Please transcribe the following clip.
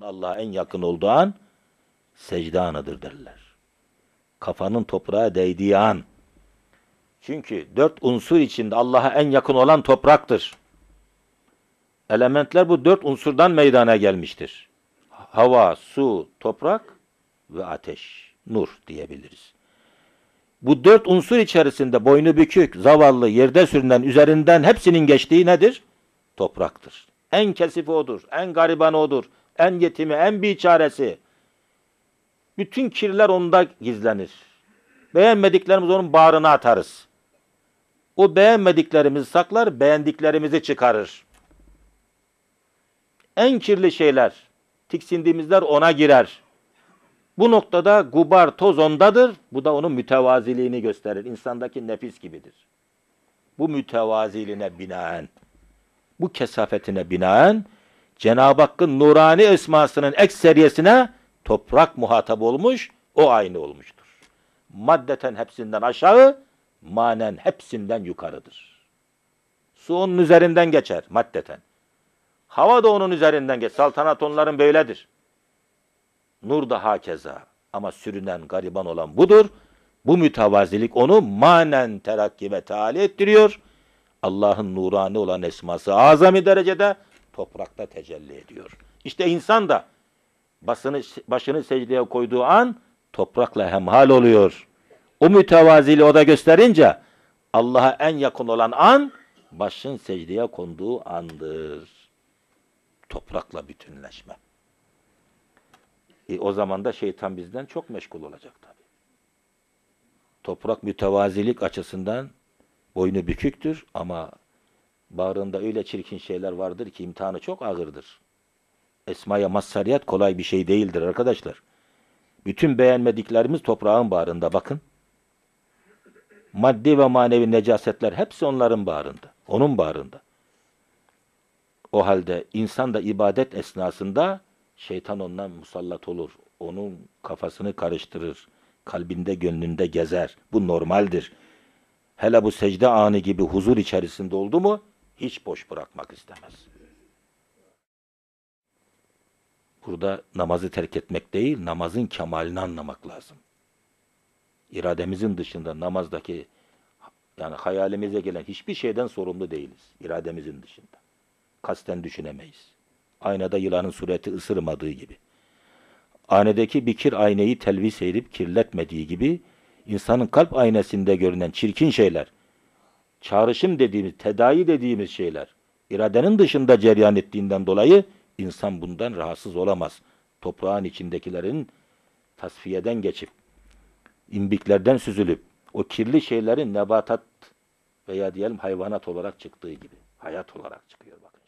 kulun Allah'a en yakın olduğu an secde anıdır derler. Kafanın toprağa değdiği an. Çünkü dört unsur içinde Allah'a en yakın olan topraktır. Elementler bu dört unsurdan meydana gelmiştir. Hava, su, toprak ve ateş, nur diyebiliriz. Bu dört unsur içerisinde boynu bükük, zavallı, yerde sürünen, üzerinden hepsinin geçtiği nedir? Topraktır. En kesifi odur, en gariban odur, en yetimi, en biçaresi. Bütün kirler onda gizlenir. Beğenmediklerimizi onun bağrına atarız. O beğenmediklerimizi saklar, beğendiklerimizi çıkarır. En kirli şeyler, tiksindiğimizler ona girer. Bu noktada gubar toz ondadır. Bu da onun mütevaziliğini gösterir. İnsandaki nefis gibidir. Bu mütevaziliğine binaen, bu kesafetine binaen Cenab-ı Hakk'ın nurani esmasının ekseriyesine toprak muhatap olmuş, o aynı olmuştur. Maddeten hepsinden aşağı, manen hepsinden yukarıdır. Su onun üzerinden geçer maddeten. Hava da onun üzerinden geçer. Saltanat onların böyledir. Nur da hakeza. Ama sürünen gariban olan budur. Bu mütevazilik onu manen terakki ve taali ettiriyor. Allah'ın nurani olan esması azami derecede toprakta tecelli ediyor. İşte insan da basını, başını secdeye koyduğu an toprakla hemhal oluyor. O mütevazili o da gösterince Allah'a en yakın olan an başın secdeye konduğu andır. Toprakla bütünleşme. E, o zaman da şeytan bizden çok meşgul olacak tabi. Toprak mütevazilik açısından boynu büküktür ama Bağrında öyle çirkin şeyler vardır ki imtihanı çok ağırdır. Esmaya mazhariyet kolay bir şey değildir arkadaşlar. Bütün beğenmediklerimiz toprağın bağrında bakın. Maddi ve manevi necasetler hepsi onların bağrında. Onun bağrında. O halde insan da ibadet esnasında şeytan ondan musallat olur. Onun kafasını karıştırır. Kalbinde gönlünde gezer. Bu normaldir. Hele bu secde anı gibi huzur içerisinde oldu mu hiç boş bırakmak istemez. Burada namazı terk etmek değil, namazın kemalini anlamak lazım. İrademizin dışında namazdaki yani hayalimize gelen hiçbir şeyden sorumlu değiliz. İrademizin dışında. Kasten düşünemeyiz. Aynada yılanın sureti ısırmadığı gibi. Aynadaki bir kir aynayı telvis edip kirletmediği gibi insanın kalp aynasında görünen çirkin şeyler çağrışım dediğimiz, tedavi dediğimiz şeyler iradenin dışında ceryan ettiğinden dolayı insan bundan rahatsız olamaz. Toprağın içindekilerin tasfiyeden geçip, imbiklerden süzülüp, o kirli şeylerin nebatat veya diyelim hayvanat olarak çıktığı gibi. Hayat olarak çıkıyor bakın.